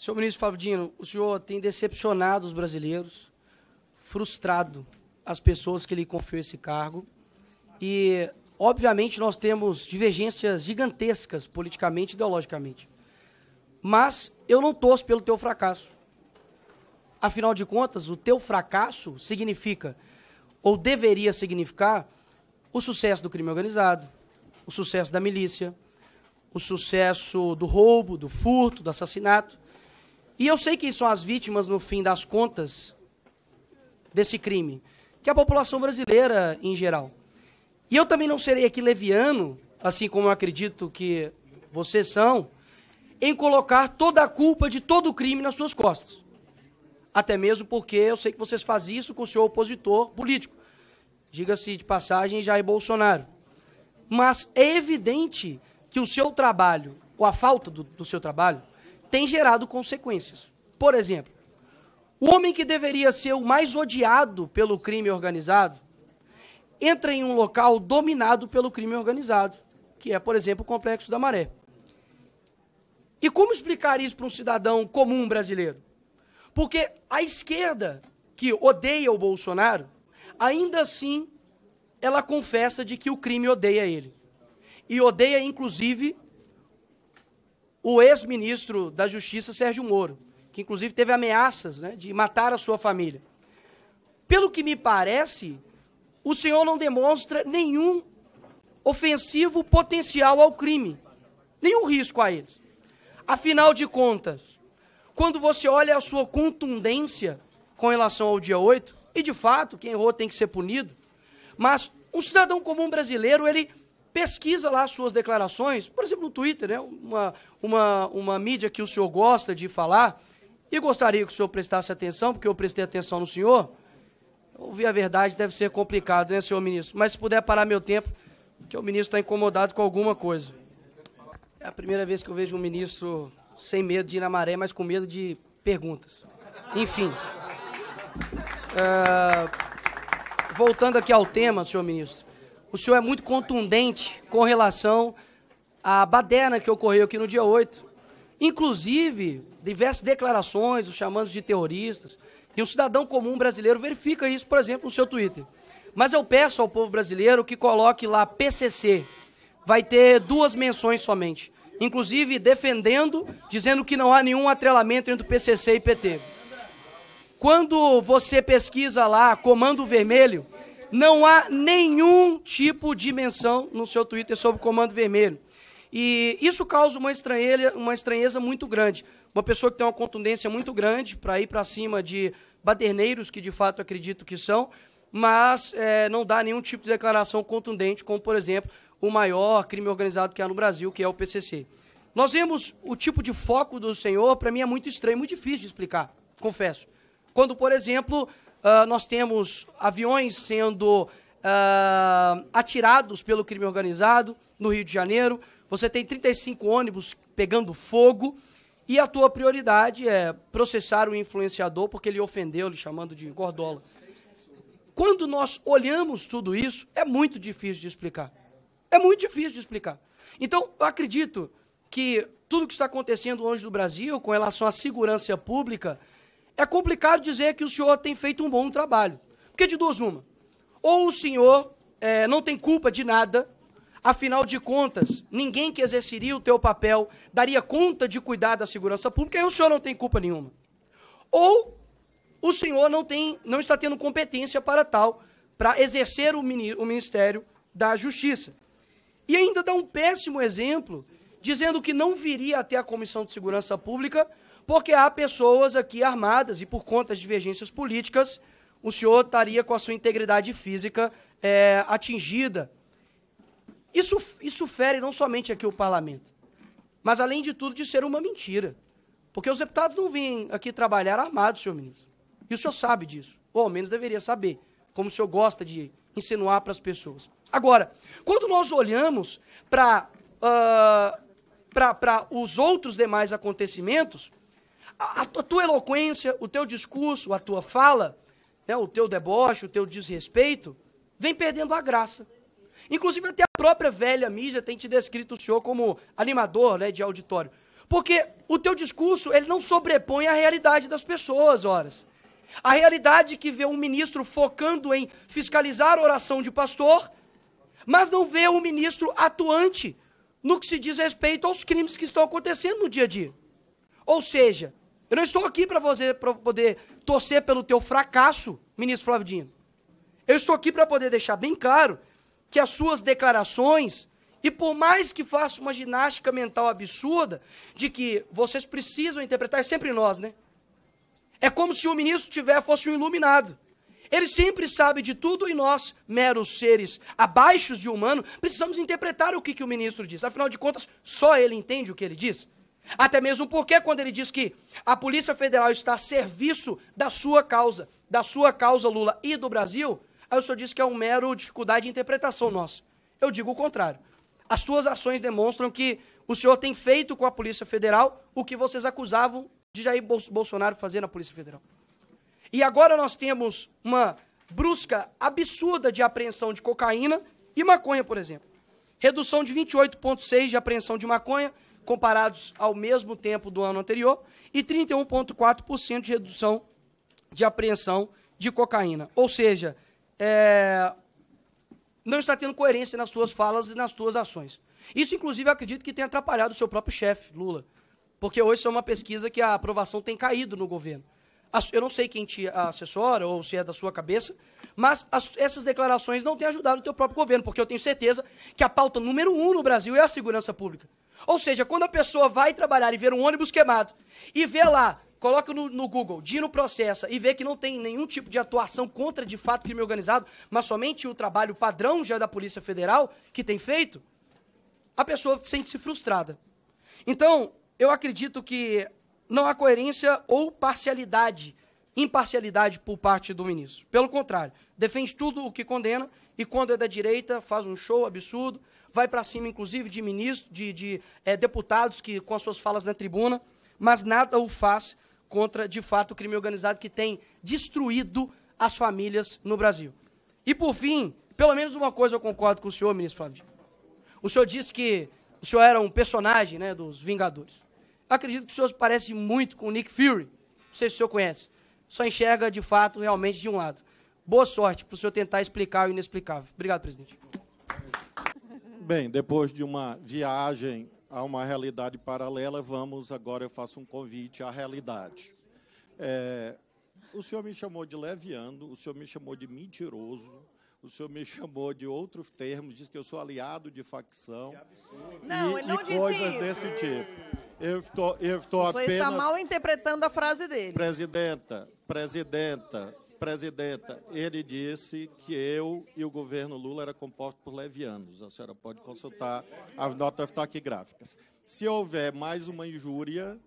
Senhor ministro Favdino, o senhor tem decepcionado os brasileiros, frustrado as pessoas que lhe confiou esse cargo. E, obviamente, nós temos divergências gigantescas politicamente e ideologicamente. Mas eu não torço pelo teu fracasso. Afinal de contas, o teu fracasso significa, ou deveria significar, o sucesso do crime organizado, o sucesso da milícia, o sucesso do roubo, do furto, do assassinato. E eu sei quem são as vítimas, no fim das contas, desse crime, que é a população brasileira em geral. E eu também não serei aqui leviano, assim como eu acredito que vocês são, em colocar toda a culpa de todo o crime nas suas costas. Até mesmo porque eu sei que vocês fazem isso com o seu opositor político. Diga-se de passagem, Jair Bolsonaro. Mas é evidente que o seu trabalho, ou a falta do, do seu trabalho, tem gerado consequências. Por exemplo, o homem que deveria ser o mais odiado pelo crime organizado entra em um local dominado pelo crime organizado, que é, por exemplo, o Complexo da Maré. E como explicar isso para um cidadão comum brasileiro? Porque a esquerda, que odeia o Bolsonaro, ainda assim ela confessa de que o crime odeia ele. E odeia, inclusive, o ex-ministro da Justiça, Sérgio Moro, que inclusive teve ameaças né, de matar a sua família. Pelo que me parece, o senhor não demonstra nenhum ofensivo potencial ao crime, nenhum risco a eles. Afinal de contas, quando você olha a sua contundência com relação ao dia 8, e de fato, quem errou tem que ser punido, mas um cidadão comum brasileiro, ele pesquisa lá suas declarações, por exemplo, no Twitter, né? uma, uma, uma mídia que o senhor gosta de falar, e gostaria que o senhor prestasse atenção, porque eu prestei atenção no senhor. Ouvir a verdade deve ser complicado, né, senhor ministro? Mas se puder parar meu tempo, que o ministro está incomodado com alguma coisa. É a primeira vez que eu vejo um ministro sem medo de ir na maré, mas com medo de perguntas. Enfim. Ah, voltando aqui ao tema, senhor ministro o senhor é muito contundente com relação à baderna que ocorreu aqui no dia 8. Inclusive, diversas declarações, os chamados de terroristas, e um cidadão comum brasileiro verifica isso, por exemplo, no seu Twitter. Mas eu peço ao povo brasileiro que coloque lá PCC. Vai ter duas menções somente. Inclusive defendendo, dizendo que não há nenhum atrelamento entre o PCC e PT. Quando você pesquisa lá Comando Vermelho, não há nenhum tipo de menção no seu Twitter sobre o Comando Vermelho. E isso causa uma estranheza, uma estranheza muito grande. Uma pessoa que tem uma contundência muito grande para ir para cima de baderneiros, que de fato acredito que são, mas é, não dá nenhum tipo de declaração contundente, como, por exemplo, o maior crime organizado que há no Brasil, que é o PCC. Nós vemos o tipo de foco do senhor, para mim é muito estranho, muito difícil de explicar, confesso. Quando, por exemplo, Uh, nós temos aviões sendo uh, atirados pelo crime organizado no Rio de Janeiro. Você tem 35 ônibus pegando fogo. E a tua prioridade é processar o influenciador porque ele ofendeu, lhe chamando de gordola. Quando nós olhamos tudo isso, é muito difícil de explicar. É muito difícil de explicar. Então, eu acredito que tudo que está acontecendo hoje no Brasil com relação à segurança pública é complicado dizer que o senhor tem feito um bom trabalho. Porque de duas, uma. Ou o senhor é, não tem culpa de nada, afinal de contas, ninguém que exerceria o teu papel daria conta de cuidar da segurança pública e o senhor não tem culpa nenhuma. Ou o senhor não, tem, não está tendo competência para tal, para exercer o, o Ministério da Justiça. E ainda dá um péssimo exemplo, dizendo que não viria até a Comissão de Segurança Pública porque há pessoas aqui armadas e por conta de divergências políticas, o senhor estaria com a sua integridade física é, atingida. Isso, isso fere não somente aqui o parlamento, mas além de tudo de ser uma mentira. Porque os deputados não vêm aqui trabalhar armados, senhor ministro. E o senhor sabe disso, ou ao menos deveria saber, como o senhor gosta de insinuar para as pessoas. Agora, quando nós olhamos para uh, os outros demais acontecimentos, a, a, tua eloquência, o teu discurso, a tua fala, né, o teu deboche, o teu desrespeito, vem perdendo a graça. Inclusive, até a própria velha mídia tem te descrito o senhor como animador né, de auditório. Porque o teu discurso ele não sobrepõe a realidade das pessoas, horas. A realidade que vê um ministro focando em fiscalizar a oração de pastor, mas não vê um ministro atuante no que se diz respeito aos crimes que estão acontecendo no dia a dia. Ou seja, eu não estou aqui para você pra poder torcer pelo teu fracasso, ministro Flávio Dino. Eu estou aqui para poder deixar bem claro que as suas declarações, e por mais que faça uma ginástica mental absurda, de que vocês precisam interpretar, é sempre nós, né? É como se o ministro tiver, fosse um iluminado. Ele sempre sabe de tudo e nós, meros seres abaixo de humano, precisamos interpretar o que, que o ministro diz. Afinal de contas, só ele entende o que ele diz. Até mesmo porque, quando ele diz que a Polícia Federal está a serviço da sua causa, da sua causa, Lula, e do Brasil, aí o senhor diz que é um mero dificuldade de interpretação nossa. Eu digo o contrário. As suas ações demonstram que o senhor tem feito com a Polícia Federal o que vocês acusavam de Jair Bolsonaro fazer na Polícia Federal. E agora nós temos uma brusca, absurda de apreensão de cocaína e maconha, por exemplo. Redução de 28,6% de apreensão de maconha, comparados ao mesmo tempo do ano anterior, e 31,4% de redução de apreensão de cocaína. Ou seja, é, não está tendo coerência nas suas falas e nas suas ações. Isso, inclusive, eu acredito que tenha atrapalhado o seu próprio chefe, Lula. Porque hoje é uma pesquisa que a aprovação tem caído no governo. Eu não sei quem te assessora ou se é da sua cabeça, mas as, essas declarações não têm ajudado o teu próprio governo, porque eu tenho certeza que a pauta número um no Brasil é a segurança pública. Ou seja, quando a pessoa vai trabalhar e ver um ônibus queimado e vê lá, coloca no, no Google, Dino processa e vê que não tem nenhum tipo de atuação contra de fato crime organizado, mas somente o trabalho padrão já da Polícia Federal que tem feito, a pessoa sente-se frustrada. Então, eu acredito que não há coerência ou parcialidade, imparcialidade por parte do ministro. Pelo contrário, defende tudo o que condena e quando é da direita faz um show absurdo, vai para cima, inclusive, de ministros, de, de é, deputados que com as suas falas na tribuna, mas nada o faz contra, de fato, o crime organizado que tem destruído as famílias no Brasil. E, por fim, pelo menos uma coisa eu concordo com o senhor, ministro Flávio. O senhor disse que o senhor era um personagem né, dos Vingadores. Acredito que o senhor parece muito com o Nick Fury. Não sei se o senhor conhece. Só enxerga, de fato, realmente de um lado. Boa sorte para o senhor tentar explicar o inexplicável. Obrigado, presidente bem, depois de uma viagem a uma realidade paralela, vamos agora eu faço um convite à realidade. É, o senhor me chamou de leviano, o senhor me chamou de mentiroso, o senhor me chamou de outros termos, disse que eu sou aliado de facção não, e, não e coisas isso. desse tipo. Eu estou, eu estou apenas. Você está mal interpretando a frase dele. Presidenta, presidenta, Presidenta, ele disse que eu e o governo Lula era composto por levianos. A senhora pode consultar as notas taquigráficas. Se houver mais uma injúria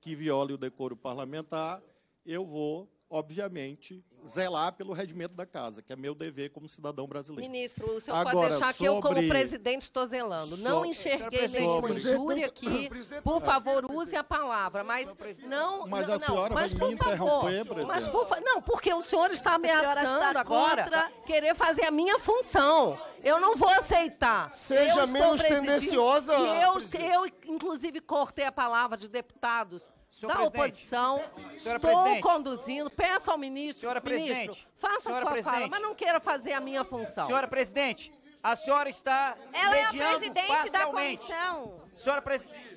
que viole o decoro parlamentar, eu vou, obviamente, zelar pelo rendimento da casa, que é meu dever como cidadão brasileiro. Ministro, o senhor Agora, pode deixar que eu, como presidente, estou zelando. So... Não enxerguei nenhuma injúria aqui. Por favor, use a palavra, mas não... Mas a senhora não, mas, vai me interromper, favor, Mas por Não, porque o senhor está ameaçando está agora querer fazer a minha função. Eu não vou aceitar. Seja menos tendenciosa. Eu, eu, inclusive, cortei a palavra de deputados Senhor da oposição. Estou presidente. conduzindo. Peço ao ministro, senhora ministro, presidente. faça senhora sua presidente. fala, mas não queira fazer a minha função. Senhora presidente, a senhora está Ela é a presidente da comissão. Senhora presidente.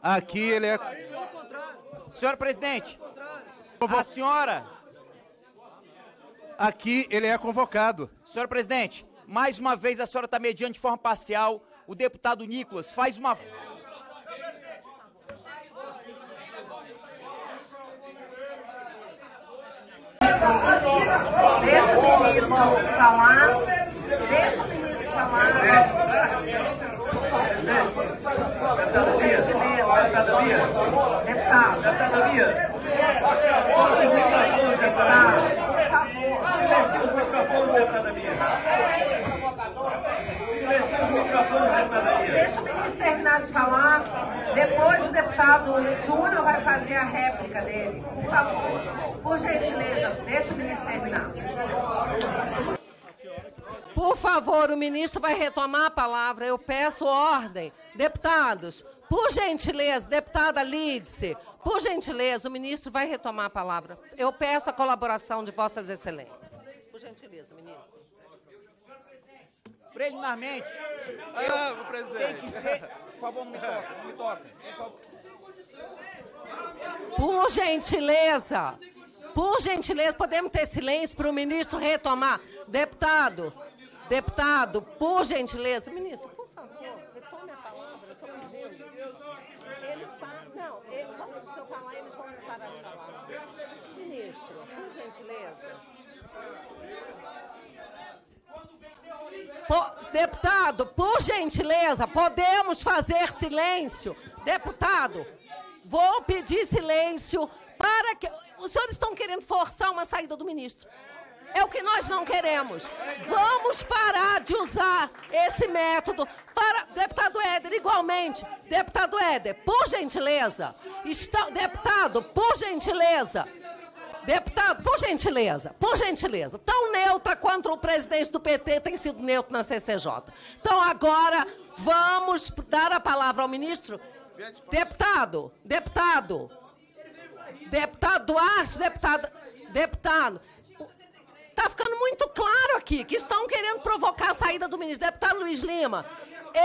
Aqui ele é. Senhora presidente, a senhora. Aqui ele é convocado. Senhora presidente, mais uma vez a senhora está mediando de forma parcial. O deputado Nicolas faz uma. falar. Deixa o ministro falar. Deputada Bia. Deputada Bia. Deputada. Deputada Deixa o ministro terminar de falar. Depois o deputado Júnior vai fazer a réplica dele. Por favor, por gentileza, deixa o ministro terminar favor, o ministro vai retomar a palavra. Eu peço ordem. Deputados, por gentileza, deputada Lídice, por gentileza, o ministro vai retomar a palavra. Eu peço a colaboração de Vossas Excelências. Por gentileza, ministro. Preliminarmente, ah, presidente. tem que ser. Por favor, não me toque, não me toque. por gentileza, por gentileza, podemos ter silêncio para o ministro retomar. Deputado, Deputado, por gentileza. Ministro, por favor, retome a palavra, eu estou pedindo. Eles falam, Não, ele, se eu falar, eles vão parar de falar. Ministro, por gentileza. Por, deputado, por gentileza, podemos fazer silêncio? Deputado, vou pedir silêncio para que. Os senhores estão querendo forçar uma saída do ministro. É o que nós não queremos. Vamos parar de usar esse método para. Deputado Éder, igualmente. Deputado Éder, por gentileza. Está... Deputado, por gentileza. Deputado, por gentileza, por gentileza, tão neutra quanto o presidente do PT tem sido neutro na CCJ. Então agora vamos dar a palavra ao ministro. Deputado, deputado, deputado Duarte, deputado, deputado, está ficando muito claro aqui que estão querendo provocar a saída do ministro. Deputado Luiz Lima,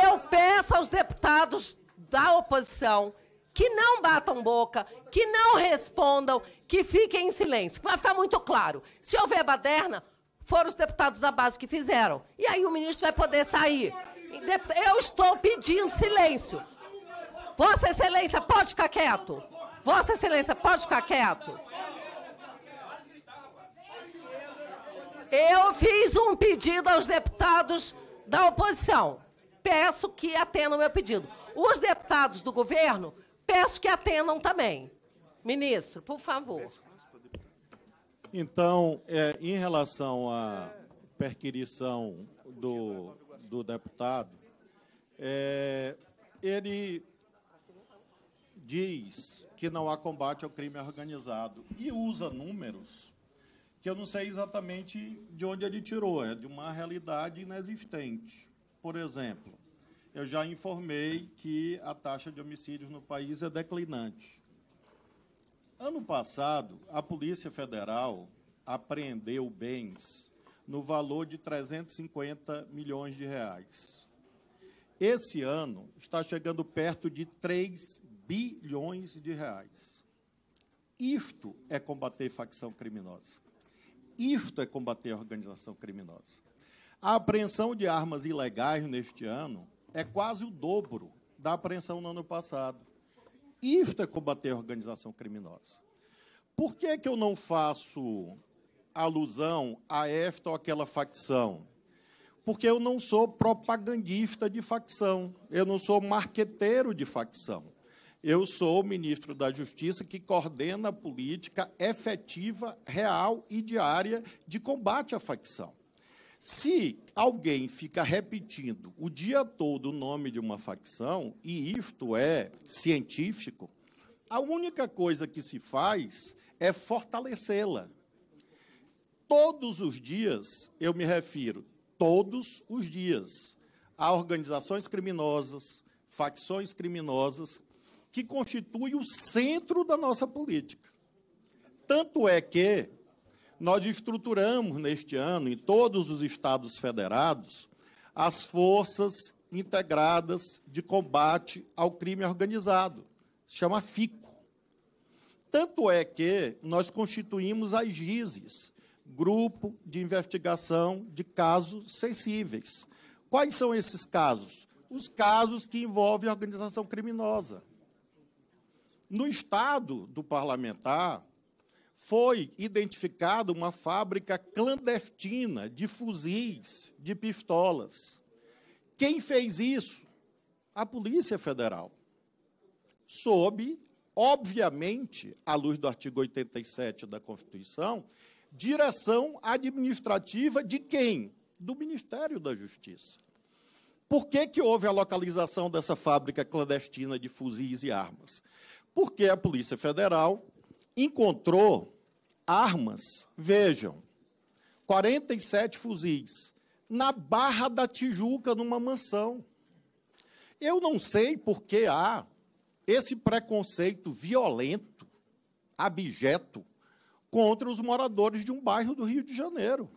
eu peço aos deputados da oposição que não batam boca, que não respondam, que fiquem em silêncio. Vai ficar muito claro. Se houver baderna, foram os deputados da base que fizeram. E aí o ministro vai poder sair. Eu estou pedindo silêncio. Vossa Excelência, pode ficar quieto. Vossa Excelência, pode ficar quieto. eu fiz um pedido aos deputados da oposição. Peço que atendam o meu pedido. Os deputados do governo, peço que atendam também. Ministro, por favor. Então, é, em relação à perquisição do, do deputado, é, ele diz que não há combate ao crime organizado e usa números que eu não sei exatamente de onde ele tirou, é de uma realidade inexistente. Por exemplo, eu já informei que a taxa de homicídios no país é declinante. Ano passado, a Polícia Federal apreendeu bens no valor de 350 milhões de reais. Esse ano está chegando perto de 3 bilhões de reais. Isto é combater facção criminosa. Isto é combater a organização criminosa. A apreensão de armas ilegais neste ano é quase o dobro da apreensão no ano passado. Isto é combater a organização criminosa. Por que, é que eu não faço alusão a esta ou aquela facção? Porque eu não sou propagandista de facção, eu não sou marqueteiro de facção. Eu sou o ministro da Justiça que coordena a política efetiva, real e diária de combate à facção. Se alguém fica repetindo o dia todo o nome de uma facção, e isto é científico, a única coisa que se faz é fortalecê-la. Todos os dias, eu me refiro, todos os dias, a organizações criminosas, facções criminosas que constitui o centro da nossa política. Tanto é que nós estruturamos neste ano, em todos os estados federados, as forças integradas de combate ao crime organizado. Se chama FICO. Tanto é que nós constituímos as GISES, Grupo de Investigação de Casos Sensíveis. Quais são esses casos? Os casos que envolvem organização criminosa. No estado do parlamentar, foi identificada uma fábrica clandestina de fuzis, de pistolas. Quem fez isso? A Polícia Federal. Sob, obviamente, à luz do artigo 87 da Constituição, direção administrativa de quem? Do Ministério da Justiça. Por que, que houve a localização dessa fábrica clandestina de fuzis e armas? Porque a Polícia Federal encontrou armas, vejam, 47 fuzis na Barra da Tijuca, numa mansão. Eu não sei por que há esse preconceito violento, abjeto, contra os moradores de um bairro do Rio de Janeiro.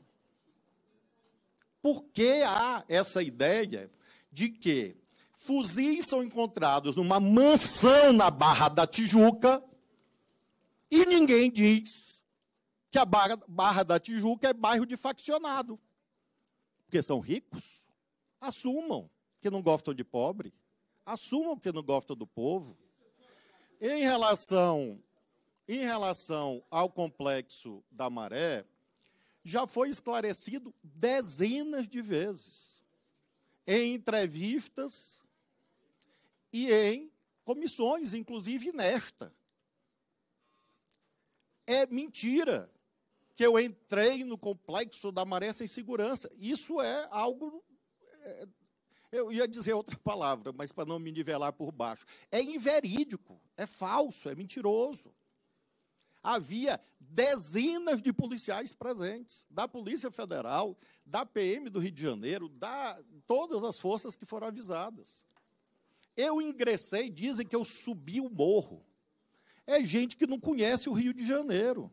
Por que há essa ideia de que Fuzis são encontrados numa mansão na Barra da Tijuca e ninguém diz que a Barra, Barra da Tijuca é bairro de faccionado. Porque são ricos. Assumam que não gostam de pobre. Assumam que não gostam do povo. Em relação, em relação ao complexo da maré, já foi esclarecido dezenas de vezes em entrevistas e em comissões, inclusive nesta. É mentira que eu entrei no complexo da maré sem segurança. Isso é algo. É, eu ia dizer outra palavra, mas para não me nivelar por baixo. É inverídico, é falso, é mentiroso. Havia dezenas de policiais presentes, da Polícia Federal, da PM do Rio de Janeiro, da todas as forças que foram avisadas. Eu ingressei, dizem que eu subi o morro. É gente que não conhece o Rio de Janeiro.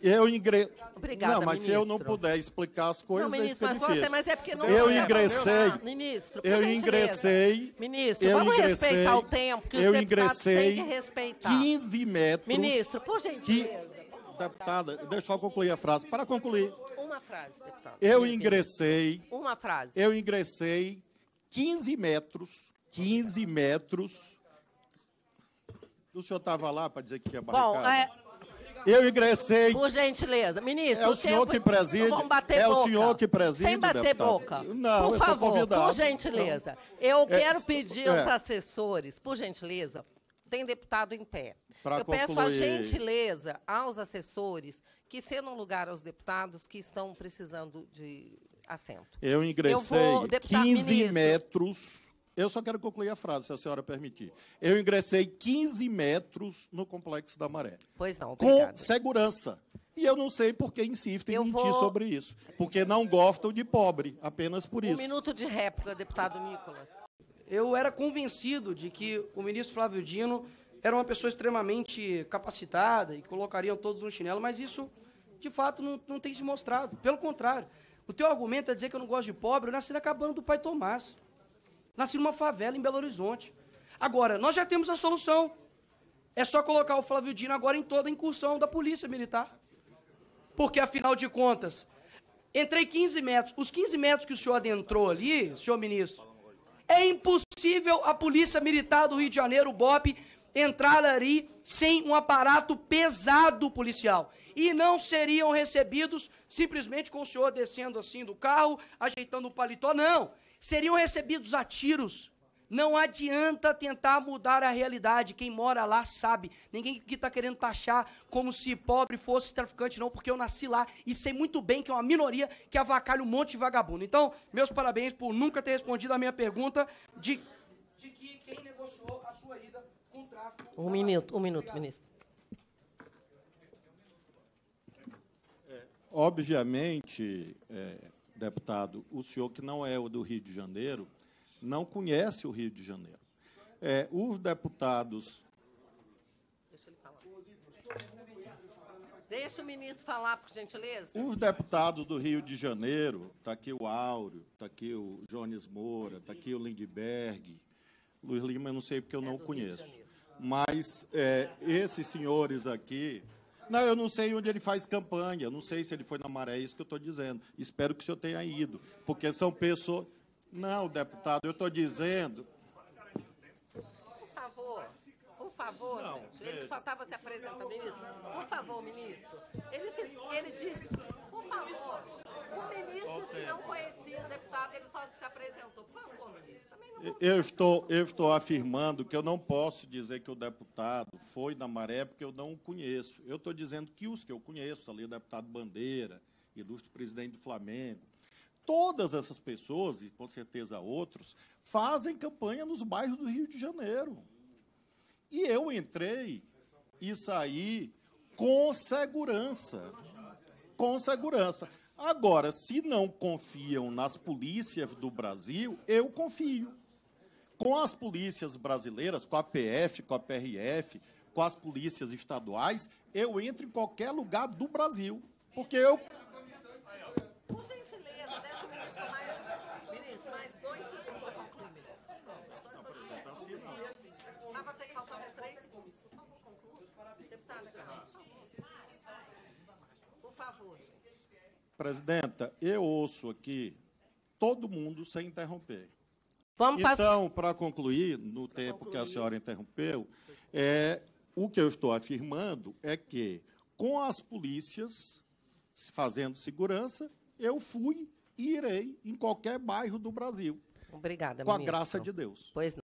Eu ingressei. Obrigada, não, mas ministro. se eu não puder explicar as coisas, não, é ministro, é mas Você, mas é porque não eu é ingressei. ministro, eu ingressei. Ministro, eu vamos ingressei, respeitar o tempo que os eu ingressei têm que respeitar. 15 metros. Ministro, por gentileza. Que, deputada, deixa eu concluir a frase. Para concluir. Uma frase, deputada. Eu ingressei. Uma frase. Eu ingressei 15 metros, 15 metros. O senhor estava lá para dizer que tinha barricada? Bom, é... Eu ingressei. Por gentileza, ministro. É o senhor tempo... que preside. Então vamos bater é boca. o senhor que preside. Sem bater deputado. boca. Não, por favor, convidado. por gentileza. Eu é, quero é, pedir é. aos assessores, por gentileza, tem deputado em pé. Pra eu concluir. peço a gentileza aos assessores que cedam lugar aos deputados que estão precisando de assento. Eu ingressei eu vou, deputado, 15 ministro. metros. Eu só quero concluir a frase, se a senhora permitir. Eu ingressei 15 metros no Complexo da Maré. Pois não, obrigado. Com segurança. E eu não sei por que insisto em mentir vou... sobre isso. Porque não gostam de pobre, apenas por isso. Um minuto de réplica, deputado Nicolas. Eu era convencido de que o ministro Flávio Dino era uma pessoa extremamente capacitada e colocariam todos no chinelo, mas isso, de fato, não, não tem se mostrado. Pelo contrário, o teu argumento é dizer que eu não gosto de pobre. Eu nasci na cabana do pai Tomás. Nasci numa favela em Belo Horizonte. Agora, nós já temos a solução. É só colocar o Flávio Dino agora em toda a incursão da polícia militar. Porque, afinal de contas, entrei 15 metros. Os 15 metros que o senhor adentrou ali, senhor ministro, é impossível a polícia militar do Rio de Janeiro, o BOP, entrar ali sem um aparato pesado policial e não seriam recebidos simplesmente com o senhor descendo assim do carro, ajeitando o paletó, não. Seriam recebidos a tiros. Não adianta tentar mudar a realidade. Quem mora lá sabe. Ninguém que está querendo taxar como se pobre fosse traficante, não, porque eu nasci lá e sei muito bem que é uma minoria que avacalha um monte de vagabundo. Então, meus parabéns por nunca ter respondido a minha pergunta de, de que quem negociou a sua ida com o tráfico. Um minuto, um minuto, Obrigado. ministro. Obviamente, é, deputado, o senhor que não é o do Rio de Janeiro não conhece o Rio de Janeiro. É, os deputados. Deixa ele falar. Deixa o ministro falar, por gentileza. Os deputados do Rio de Janeiro, está aqui o Áureo, está aqui o Jones Moura, está aqui o Lindbergh, Luiz Lima, eu não sei porque eu é não conheço. Mas é, esses senhores aqui, não, eu não sei onde ele faz campanha, eu não sei se ele foi na maré, é isso que eu estou dizendo. Espero que o senhor tenha ido, porque são pessoas. Não, deputado, eu estou dizendo. Por favor, por favor, não, ele só estava se apresentando, ministro. Por favor, ministro. Ele, se, ele disse. Por favor, o ministro que não conhecia o deputado, ele só se apresentou. Por favor, ministro. eu, estou, eu estou afirmando que eu não posso dizer que o deputado foi na maré porque eu não o conheço. Eu estou dizendo que os que eu conheço, ali o deputado Bandeira, ilustre presidente do Flamengo, todas essas pessoas, e com certeza outros, fazem campanha nos bairros do Rio de Janeiro. E eu entrei e saí com segurança com segurança. Agora, se não confiam nas polícias do Brasil, eu confio. Com as polícias brasileiras, com a PF, com a PRF, com as polícias estaduais, eu entro em qualquer lugar do Brasil. Porque eu. Por gentileza, deixa o ministro mais. Ministro, mais dois segundos para concluir, ministro. Não, presidente, assim não. Dá para ter que faltar mais três segundos. Por favor, conclua. Deputada, favor. Presidenta, eu ouço aqui todo mundo sem interromper. Vamos então, para concluir, no pra tempo concluir. que a senhora interrompeu, é, o que eu estou afirmando é que, com as polícias fazendo segurança, eu fui e irei em qualquer bairro do Brasil. Obrigada, Com a graça de Deus. Pois não.